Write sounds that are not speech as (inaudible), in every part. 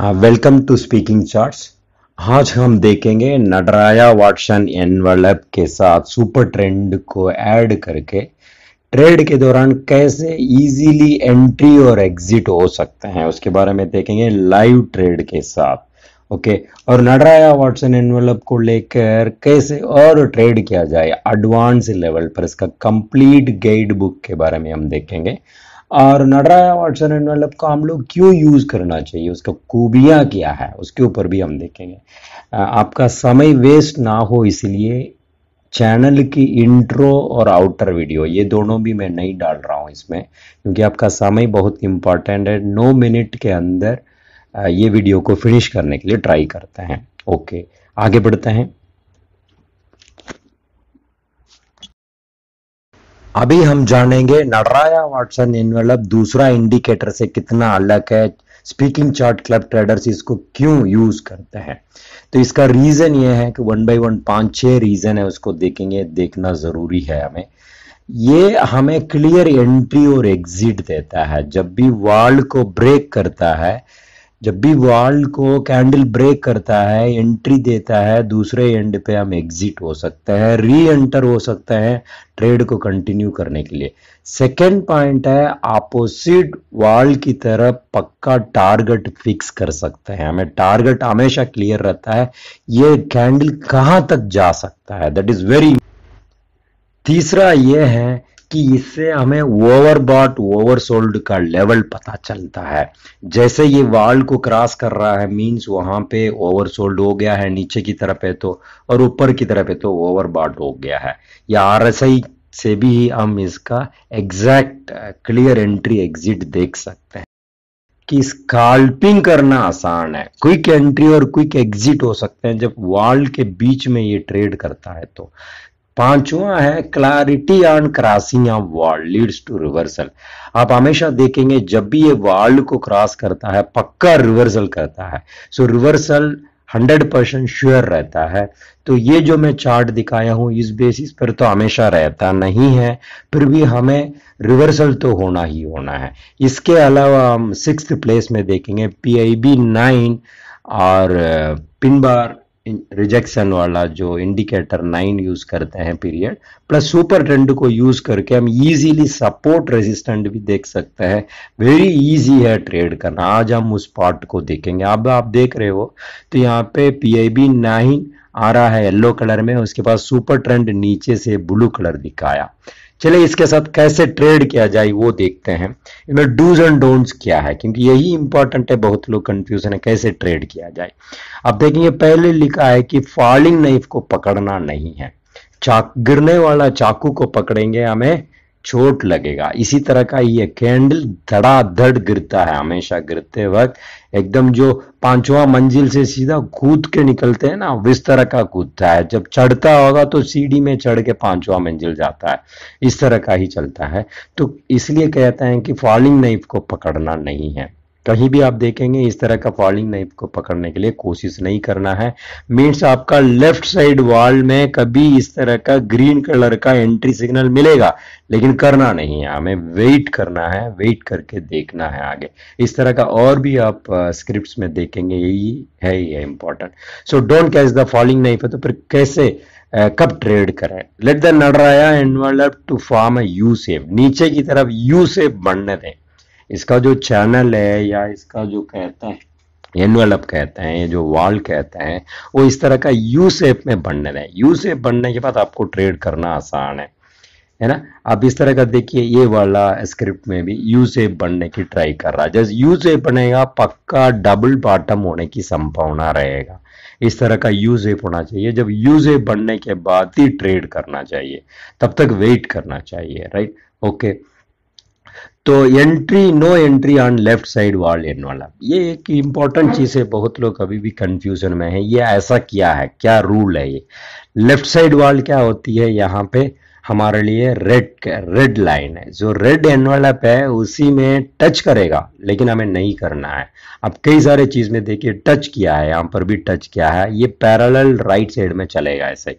Welcome to speaking charts आज हम देखेंगे नडराया वाटसन एनवलप के साथ सुपर ट्रेंड को ऐड करके ट्रेड के दौरान कैसे इजीली एंट्री और एग्जिट हो सकते हैं उसके बारे में देखेंगे लाइव ट्रेड के साथ ओके और नडराया वाटसन एनवलप को लेकर कैसे और ट्रेड किया जाए एडवांस लेवल पर इसका कंप्लीट गाइड बुक के बारे में हम देखेंगे और नडरा और एंड वेल्डअप हम लोग क्यों यूज़ करना चाहिए उसका खूबियां क्या है उसके ऊपर भी हम देखेंगे आपका समय वेस्ट ना हो इसलिए चैनल की इंट्रो और आउटर वीडियो ये दोनों भी मैं नहीं डाल रहा हूँ इसमें क्योंकि आपका समय बहुत इंपॉर्टेंट है नौ मिनट के अंदर ये वीडियो को फिनिश करने के लिए ट्राई करते हैं ओके आगे बढ़ते हैं अभी हम जानेंगे नडराया वाटसन इनवेलप मतलब दूसरा इंडिकेटर से कितना अलग है स्पीकिंग चार्ट क्लब ट्रेडर्स इसको क्यों यूज करते हैं तो इसका रीजन ये है कि वन बाई वन पांच छह रीजन है उसको देखेंगे देखना जरूरी है हमें ये हमें क्लियर एंट्री और एग्जिट देता है जब भी वर्ल्ड को ब्रेक करता है जब भी वर्ल्ड को कैंडल ब्रेक करता है एंट्री देता है दूसरे एंड पे हम एग्जिट हो सकते हैं री एंटर हो सकते हैं ट्रेड को कंटिन्यू करने के लिए सेकेंड पॉइंट है अपोजिट वर्ल्ड की तरफ पक्का टारगेट फिक्स कर सकते हैं हमें टारगेट हमेशा क्लियर रहता है ये कैंडल कहाँ तक जा सकता है दैट इज वेरी तीसरा ये है कि इससे हमें ओवरबॉट ओवरसोल्ड का लेवल पता चलता है जैसे ये वाल को क्रॉस कर रहा है मींस वहां पे ओवरसोल्ड हो गया है नीचे की तरफ है तो और ऊपर की तरफ है तो बॉट हो गया है या आई से भी हम इसका एग्जैक्ट क्लियर एंट्री एग्जिट देख सकते हैं कि स्काल्पिंग करना आसान है क्विक एंट्री और क्विक एग्जिट हो सकते हैं जब वाल के बीच में ये ट्रेड करता है तो पांचवा है clarity on crossing of world leads to reversal आप हमेशा देखेंगे जब भी ये वर्ल्ड को क्रॉस करता है पक्का रिवर्सल करता है so so, reversal hundred percent sure रहता है तो ये जो मैं चार्ट दिखाया हूँ इस बेसिस पर तो हमेशा रहता नहीं है फिर भी हमें रिवर्सल तो होना ही होना है इसके अलावा हम सिक्स प्लेस में देखेंगे पी आई बी नाइन और पिन बार रिजेक्शन वाला जो इंडिकेटर नाइन यूज करते हैं पीरियड प्लस सुपर ट्रेंड को यूज करके हम इजीली सपोर्ट रेजिस्टेंट भी देख सकते हैं वेरी इजी है ट्रेड करना आज हम उस पार्ट को देखेंगे अब आप देख रहे हो तो यहाँ पे पी आई बी नाइन आ रहा है येलो कलर में उसके बाद सुपर ट्रेंड नीचे से ब्लू कलर दिखाया चले इसके साथ कैसे ट्रेड किया जाए वो देखते हैं इसमें डूज एंड डोंट्स क्या है क्योंकि यही इंपॉर्टेंट है बहुत लोग कंफ्यूजन है कैसे ट्रेड किया जाए अब देखेंगे पहले लिखा है कि फॉलिंग नाइफ को पकड़ना नहीं है चाक गिरने वाला चाकू को पकड़ेंगे हमें चोट लगेगा इसी तरह का ये कैंडल धड़ाधड़ गिरता है हमेशा गिरते वक्त एकदम जो पांचवा मंजिल से सीधा कूद के निकलते हैं ना इस तरह का कूदता है जब चढ़ता होगा तो सीढ़ी में चढ़ के पांचवा मंजिल जाता है इस तरह का ही चलता है तो इसलिए कहते हैं कि फॉलिंग नाइफ को पकड़ना नहीं है कहीं भी आप देखेंगे इस तरह का फॉलिंग नाइफ को पकड़ने के लिए कोशिश नहीं करना है मीन्स आपका लेफ्ट साइड वॉल में कभी इस तरह का ग्रीन कलर का एंट्री सिग्नल मिलेगा लेकिन करना नहीं है हमें वेट करना है वेट करके देखना है आगे इस तरह का और भी आप स्क्रिप्ट में देखेंगे यही है ये important so don't catch the falling knife है तो फिर कैसे कब ट्रेड करें let the Nadaraya envelope to form a U shape नीचे की तरफ यू सेप बनने दें इसका जो चैनल है या इसका जो कहता है एनवेलप कहते हैं जो वॉल कहते हैं वो इस तरह का यू सेप में बनने रहे यू सेप बनने के बाद आपको ट्रेड करना आसान है है ना आप इस तरह का देखिए ये वाला स्क्रिप्ट में भी यू सेप बनने की ट्राई कर रहा है जैसे यू सेप बनेगा पक्का डबल बॉटम होने की संभावना रहेगा इस तरह का यू सेप होना चाहिए जब यू सेप बनने के बाद ही ट्रेड करना चाहिए तब तक वेट करना चाहिए राइट ओके तो entry no entry on left side wall एन वाला ये एक इंपॉर्टेंट चीज़ है बहुत लोग अभी भी कंफ्यूजन में है ये ऐसा क्या है क्या रूल है ये लेफ्ट साइड वॉल क्या होती है यहाँ पे हमारे लिए रेड रेड लाइन है जो रेड एनवेलप है उसी में टच करेगा लेकिन हमें नहीं करना है अब कई सारे चीज़ में देखिए टच किया है यहाँ पर भी टच किया है ये पैरेलल राइट साइड में चलेगा ऐसे ही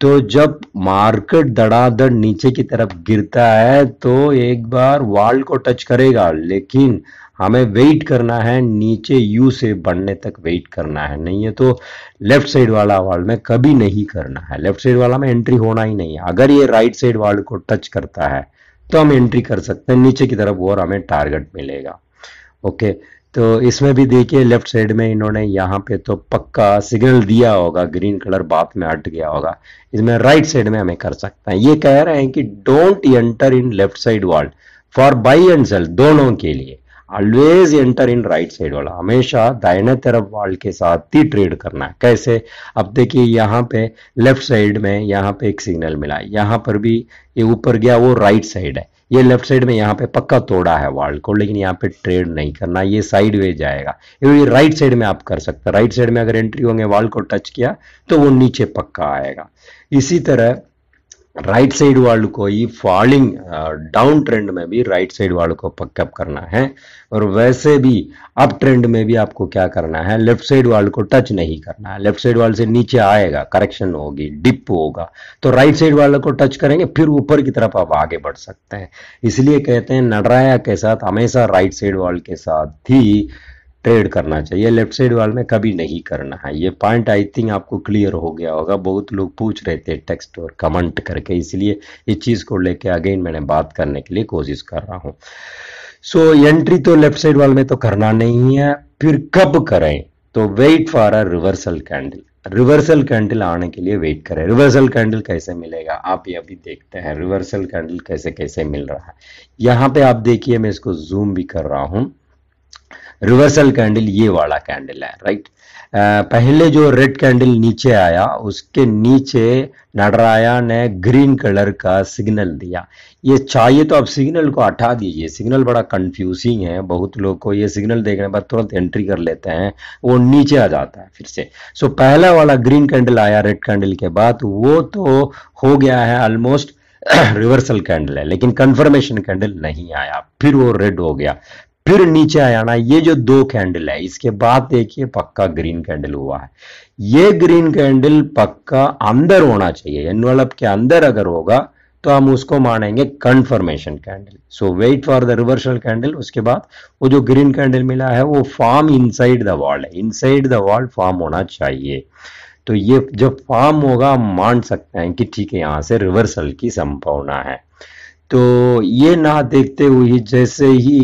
तो जब मार्केट दड़ादड़ नीचे की तरफ गिरता है तो एक बार वॉल को टच करेगा लेकिन हमें वेट करना है नीचे यू से बढ़ने तक वेट करना है नहीं है तो लेफ्ट साइड वाला वाल में कभी नहीं करना है लेफ्ट साइड वाला में एंट्री होना ही नहीं है अगर ये राइट साइड वाल को टच करता है तो हम एंट्री कर सकते हैं नीचे की तरफ और हमें टारगेट मिलेगा ओके तो इसमें भी देखिए लेफ्ट साइड में इन्होंने यहाँ पे तो पक्का सिग्नल दिया होगा ग्रीन कलर बात में हट गया होगा इसमें राइट साइड में हमें कर सकते हैं ये कह रहे हैं कि don't enter in left side walled for by and sell दोनों के लिए always enter in right side वाला हमेशा दाइने तरफ वाल के साथ ही ट्रेड करना है कैसे अब देखिए यहाँ पे लेफ्ट साइड में यहाँ पे एक सिग्नल मिला यहाँ पर भी ये ऊपर गया वो राइट साइड है ये लेफ्ट साइड में यहाँ पे पक्का तोड़ा है वाल को लेकिन यहाँ पे ट्रेड नहीं करना ये साइड वे जाएगा ये राइट साइड में आप कर सकते हैं राइट साइड में अगर एंट्री होंगे वाल को टच किया तो वो नीचे पक्का आएगा इसी तरह राइट साइड वाल को ही फॉलिंग डाउन ट्रेंड में भी राइट साइड वाल को पकअप करना है और वैसे भी अप ट्रेंड में भी आपको क्या करना है लेफ्ट साइड वाल को टच नहीं करना है लेफ्ट साइड वाल से नीचे आएगा करेक्शन होगी डिप होगा तो राइट साइड वालों को टच करेंगे फिर ऊपर की तरफ आप आगे बढ़ सकते हैं इसलिए कहते हैं नडराया के साथ हमेशा राइट साइड वाल के साथ ही ट्रेड करना चाहिए लेफ्ट साइड वाल में कभी नहीं करना है ये पॉइंट आई थिंक आपको क्लियर हो गया होगा बहुत लोग पूछ रहे थे टेक्स्ट और कमेंट करके इसलिए इस चीज़ को लेके अगेन मैंने बात करने के लिए कोशिश कर रहा हूँ सो so, एंट्री तो लेफ्ट साइड वाल में तो करना नहीं है फिर कब करें तो wait for a reversal candle reversal candle आने के लिए वेट करें रिवर्सल कैंडल कैसे मिलेगा आप ये अभी देखते हैं रिवर्सल कैंडल कैसे कैसे मिल रहा है यहाँ पे आप देखिए मैं इसको जूम भी कर रहा हूँ रिवर्सल कैंडल ये वाला कैंडल है राइट पहले जो रेड कैंडल नीचे आया उसके नीचे नडराया ने ग्रीन कलर का सिग्नल दिया ये चाहिए तो आप सिग्नल को हटा दीजिए सिग्नल बड़ा कंफ्यूजिंग है बहुत लोग को ये सिग्नल देखने बाद तुरंत एंट्री कर लेते हैं वो नीचे आ जाता है फिर से सो पहला वाला ग्रीन कैंडल आया रेड कैंडल के बाद वो तो हो गया है ऑलमोस्ट रिवर्सल कैंडल है लेकिन कंफर्मेशन कैंडल नहीं आया फिर वो रेड हो गया फिर नीचे आ जाना ये जो दो कैंडल है इसके बाद देखिए पक्का ग्रीन कैंडल हुआ है ये ग्रीन कैंडल पक्का अंदर होना चाहिए एनवलप के अंदर अगर होगा तो हम उसको मानेंगे confirmation candle so wait for the reversal candle उसके बाद वो जो ग्रीन कैंडल मिला है वो फॉर्म इनसाइड द वॉल है इनसाइड द वॉल फॉर्म होना चाहिए तो ये जब फॉर्म होगा हम मान सकते हैं कि ठीक है यहां से रिवर्सल की संभावना है तो ये ना देखते हुए जैसे ही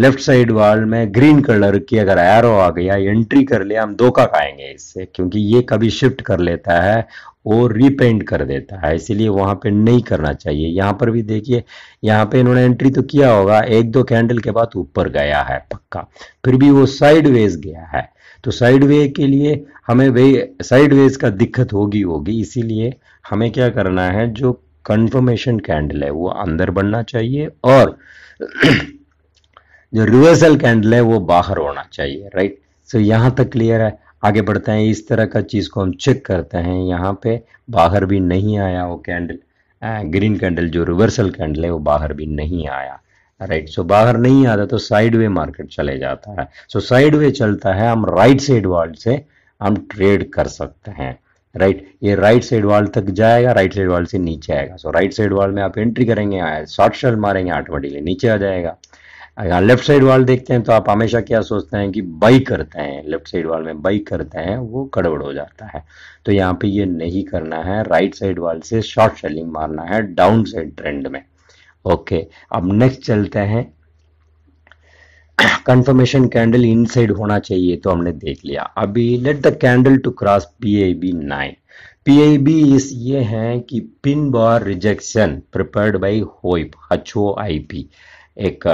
लेफ्ट साइड वाल में ग्रीन कलर की अगर एरो आ गया एंट्री कर लिया हम धोखा खाएंगे इससे क्योंकि ये कभी शिफ्ट कर लेता है और रिपेंट कर देता है इसीलिए वहाँ पे नहीं करना चाहिए यहाँ पर भी देखिए यहाँ पे इन्होंने एंट्री तो किया होगा एक दो कैंडल के बाद ऊपर गया है पक्का फिर भी वो साइड वेज गया है तो साइड वे के लिए हमें वही साइड वेज का दिक्कत होगी होगी इसीलिए हमें क्या करना है जो कन्फर्मेशन कैंडल है वो अंदर बनना चाहिए और (clears throat) जो रिवर्सल कैंडल है वो बाहर होना चाहिए राइट सो so, यहाँ तक क्लियर है आगे बढ़ते हैं इस तरह का चीज़ को हम चेक करते हैं यहाँ पे बाहर भी नहीं आया वो कैंडल ग्रीन कैंडल जो रिवर्सल कैंडल है वो बाहर भी नहीं आया राइट सो so, बाहर नहीं आता तो साइड वे मार्केट चले जाता है सो so, साइड वे चलता है हम राइट साइड वाल से हम ट्रेड कर सकते हैं राइट ये राइट साइड वाल तक जाएगा राइट साइड वाल से नीचे आएगा सो राइट साइड वाल में आप एंट्री करेंगे शॉर्ट सेल मारेंगे ऑटोमेटिकली नीचे आ जाएगा अगर लेफ्ट साइड वाल देखते हैं तो आप हमेशा क्या सोचते हैं कि बाई करते हैं लेफ्ट साइड वाल में बाई करते हैं वो गड़बड़ हो जाता है तो यहाँ पे ये नहीं करना है राइट साइड वाल से शॉर्ट सेलिंग मारना है डाउन साइड ट्रेंड में ओके अब नेक्स्ट चलते हैं कंफर्मेशन कैंडल इनसाइड होना चाहिए तो हमने देख लिया अभी let the candle to cross P I B nine B is ये है कि pin bar rejection prepared by HOIP H O I P एक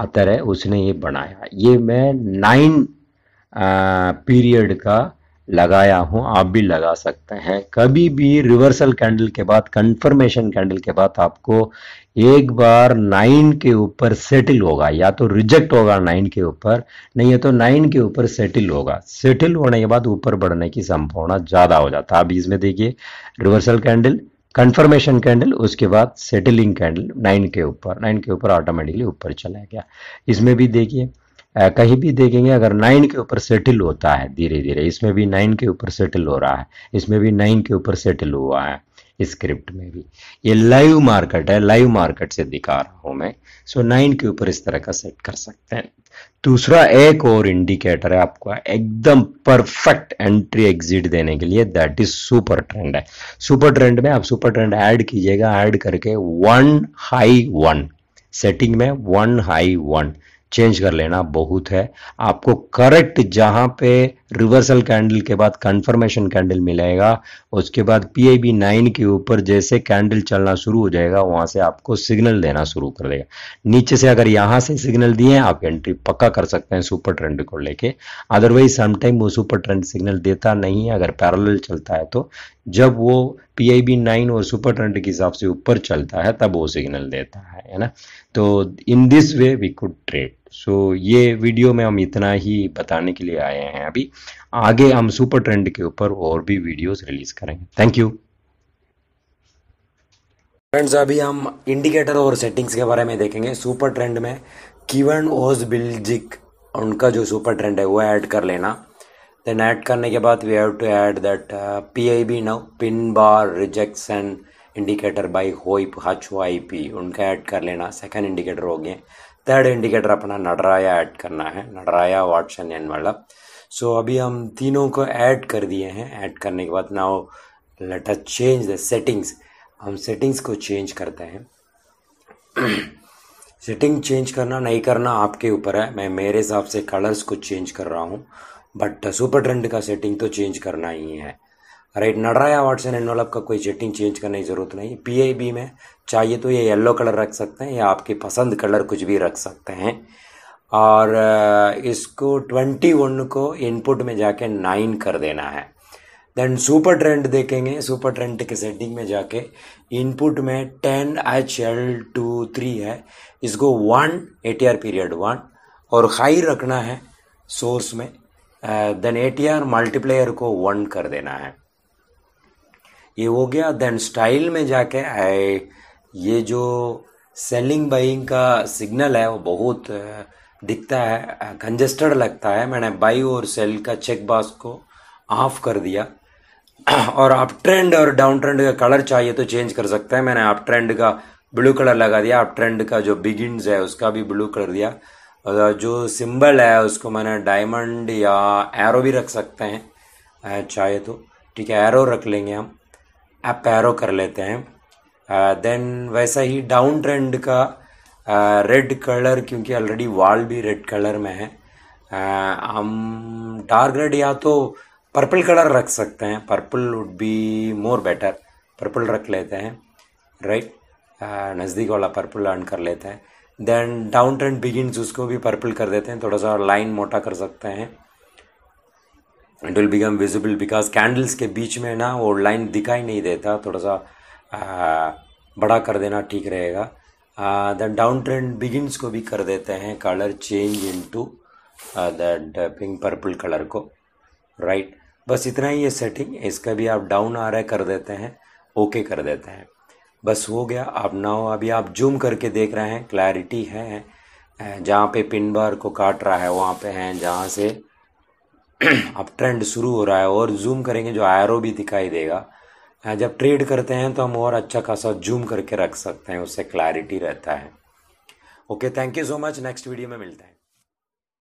आतर है उसने ये बनाया ये मैं नाइन पीरियड का लगाया हूँ आप भी लगा सकते हैं कभी भी रिवर्सल कैंडल के बाद कंफर्मेशन कैंडल के बाद आपको एक बार नाइन के ऊपर सेटिल होगा या तो रिजेक्ट होगा नाइन के ऊपर नहीं है तो नाइन के ऊपर सेटिल होगा सेटिल होने के बाद ऊपर बढ़ने की संभावना ज़्यादा हो जाता है अब इसमें देखिए रिवर्सल कैंडल कन्फर्मेशन कैंडल उसके बाद सेटलिंग कैंडल नाइन के ऊपर नाइन के ऊपर ऑटोमेटिकली ऊपर चला गया इसमें भी देखिए कहीं भी देखेंगे अगर नाइन के ऊपर सेटल होता है धीरे धीरे इसमें भी नाइन के ऊपर सेटल हो रहा है इसमें भी नाइन के ऊपर सेटल हुआ है स्क्रिप्ट में भी ये लाइव मार्केट है लाइव मार्केट से दिखा रहा हूं मैं सो नाइन के ऊपर इस तरह का सेट कर सकते हैं दूसरा एक और इंडिकेटर है आपको एकदम परफेक्ट एंट्री एग्जिट देने के लिए दैट इज सुपर ट्रेंड है सुपर ट्रेंड में आप सुपर ट्रेंड ऐड कीजिएगा ऐड करके वन हाई वन सेटिंग में वन हाई वन चेंज कर लेना बहुत है आपको करेक्ट जहां पे रिवर्सल कैंडल के बाद कंफर्मेशन कैंडल मिलेगा उसके बाद पी आई बी नाइन के ऊपर जैसे कैंडल चलना शुरू हो जाएगा वहां से आपको सिग्नल देना शुरू कर देगा नीचे से अगर यहां से सिग्नल दिए आप एंट्री पक्का कर सकते हैं सुपर ट्रेंड को लेके अदरवाइज समटाइम वो सुपर ट्रेंड सिग्नल देता नहीं है अगर पैरल चलता है तो जब वो पी आई बी नाइन और सुपर ट्रेंड के हिसाब से ऊपर चलता है तब वो सिग्नल देता है है ना तो in this way we could trade so ये वीडियो में हम इतना ही बताने के लिए आए हैं अभी आगे हम सुपर ट्रेंड के ऊपर और भी वीडियोस रिलीज करेंगे थैंक यू फ्रेंड्स अभी हम इंडिकेटर और सेटिंग्स के बारे में देखेंगे सुपर ट्रेंड में कीवन ओज बिल्जिक उनका जो सुपर ट्रेंड है वो ऐड कर लेना देन ऐड करने के बाद we have to add that uh, PIB now pin bar rejects indicator indicator by HOIP P उनका ऐड कर लेना सेकंड इंडिकेटर हो गए थर्ड इंडिकेटर अपना नडराया ऐड करना है नडराया वाटसन एन वाला सो so, अभी हम तीनों को ऐड कर दिए हैं ऐड करने के बाद now let us change the settings हम सेटिंग्स को चेंज करते हैं सेटिंग (clears throat) चेंज करना नहीं करना आपके ऊपर है मैं मेरे हिसाब से कलर्स को चेंज कर रहा हूँ बट सुपर ट्रेंड का सेटिंग तो चेंज करना ही है राइट नडराया वाटसन एनवलप का कोई सेटिंग चेंज करने की ज़रूरत नहीं बी में चाहिए तो ये येलो कलर रख सकते हैं या आपकी पसंद कलर कुछ भी रख सकते हैं और इसको ट्वेंटी वन को इनपुट में जाके नाइन कर देना है देन सुपर ट्रेंड देखेंगे सुपर ट्रेंड के सेटिंग में जाके इनपुट में ten H L two three है इसको वन ए पीरियड वन और हाई रखना है सोर्स में देन एटीआर मल्टीप्लेयर को वन कर देना है ये हो गया देन स्टाइल में जाके आए ये जो सेलिंग बाइंग का सिग्नल है वो बहुत दिखता है कंजेस्टेड लगता है मैंने बाई और सेल का चेक बॉक्स को ऑफ कर दिया (clears throat) और अप ट्रेंड और डाउन ट्रेंड का कलर चाहिए तो चेंज कर सकते हैं मैंने अप ट्रेंड का ब्लू कलर लगा दिया अप ट्रेंड का जो बिगिन है उसका भी ब्लू कलर दिया जो सिंबल है उसको मैंने डायमंड या एरो भी रख सकते हैं चाहे तो ठीक है एरो रख लेंगे हम आप एरो कर लेते हैं देन वैसा ही डाउन ट्रेंड का रेड कलर क्योंकि ऑलरेडी वॉल भी रेड कलर में है हम डार्क रेड या तो पर्पल कलर रख सकते हैं purple would be more better purple रख लेते हैं राइट नज़दीक वाला पर्पल अर्न कर लेते हैं देन डाउन ट्रेंड बिगिनस उसको भी पर्पल कर देते हैं थोड़ा सा लाइन मोटा कर सकते हैं it will become visible because candles के बीच में ना वो लाइन दिखाई नहीं देता थोड़ा सा आ, बड़ा कर देना ठीक रहेगा देन डाउन ट्रेंड बिगिनस को भी कर देते हैं colour change into that pink purple colour को राइट right? बस इतना ही है सेटिंग इसका भी आप डाउन आ रहा है कर देते हैं ओके okay कर देते हैं बस हो गया अब ना हो अभी आप जूम करके देख रहे हैं क्लैरिटी है जहाँ पे पिन बार को काट रहा है वहाँ पे हैं जहाँ से (clears throat) अब ट्रेंड शुरू हो रहा है और जूम करेंगे जो आयरो भी दिखाई देगा जब ट्रेड करते हैं तो हम और अच्छा खासा जूम करके रख सकते हैं उससे क्लैरिटी रहता है okay thank you so much next video में मिलते हैं